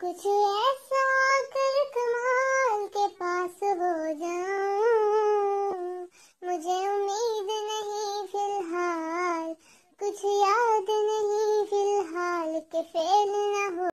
कुछ ऐसा कर कमाल के पास हो जाऊं मुझे उम्मीद नहीं फिलहाल कुछ याद नहीं फिलहाल के फेर